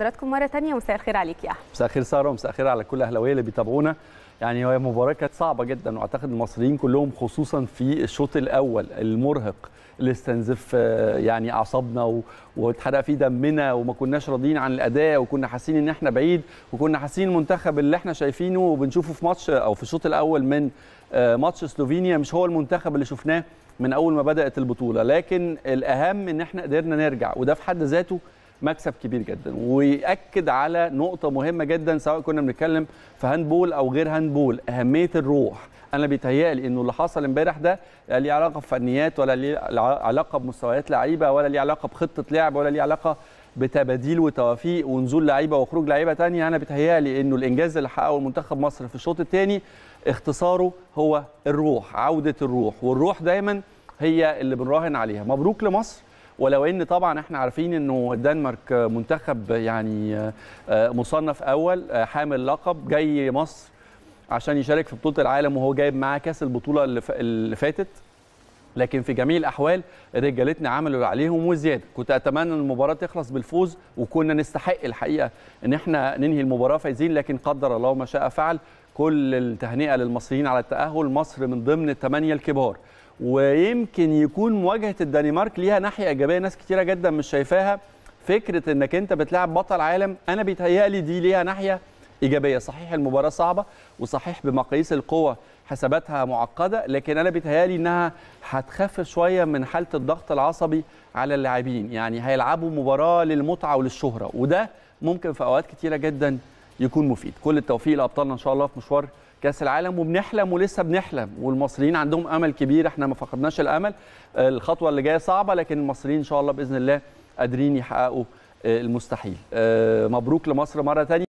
حضراتكم مره ثانيه مساء الخير عليك يا احمد مساء الخير ساره ومساء الخير على كل الاهلاويه اللي بيتابعونا يعني هي مباراه كانت صعبه جدا واعتقد المصريين كلهم خصوصا في الشوط الاول المرهق اللي استنزف آه، يعني اعصابنا واتحرق فيه دمنا وما كناش راضيين عن الاداء وكنا حاسين ان احنا بعيد وكنا حاسين المنتخب اللي احنا شايفينه وبنشوفه في ماتش او في الشوط الاول من آه، ماتش سلوفينيا مش هو المنتخب اللي شفناه من اول ما بدات البطوله لكن الاهم ان احنا قدرنا نرجع وده في حد ذاته مكسب كبير جدا ويأكد على نقطة مهمة جدا سواء كنا بنتكلم في هاندبول أو غير هاندبول أهمية الروح أنا بيتهيألي إنه اللي حصل امبارح ده لا ليه علاقة بفنيات ولا ليه علاقة بمستويات لعيبة ولا ليه علاقة بخطة لعب ولا ليه علاقة بتباديل وتوافيق ونزول لعيبه وخروج لعيبه تانية انا بيتهيألي انه الانجاز اللي حققه منتخب مصر في الشوط الثاني اختصاره هو الروح عوده الروح والروح دايما هي اللي بنراهن عليها مبروك لمصر ولو ان طبعا احنا عارفين انه الدنمارك منتخب يعني آه، آه، مصنف اول آه، حامل لقب جاي مصر عشان يشارك في بطوله العالم وهو جايب معاه كاس البطوله اللي فاتت لكن في جميع الاحوال رجالتنا عملوا عليهم وزياده كنت اتمنى ان المباراه تخلص بالفوز وكنا نستحق الحقيقه ان احنا ننهي المباراه فايزين لكن قدر الله ما شاء فعل كل التهنئه للمصريين على التاهل مصر من ضمن الثمانيه الكبار ويمكن يكون مواجهه الدنمارك ليها ناحيه ايجابيه ناس كتيره جدا مش شايفاها فكره انك انت بتلعب بطل عالم انا بيتهيألي دي ليها ناحيه ايجابيه صحيح المباراه صعبه وصحيح بمقاييس القوه حساباتها معقده لكن انا بيتهيألي انها هتخفف شويه من حاله الضغط العصبي على اللاعبين يعني هيلعبوا مباراه للمتعه وللشهره وده ممكن في اوقات كتيره جدا يكون مفيد كل التوفيق لابطالنا ان شاء الله في مشوار كاس العالم وبنحلم ولسه بنحلم والمصريين عندهم امل كبير احنا ما فقدناش الامل الخطوه اللي جايه صعبه لكن المصريين ان شاء الله باذن الله قادرين يحققوا المستحيل آه، مبروك لمصر مره ثانيه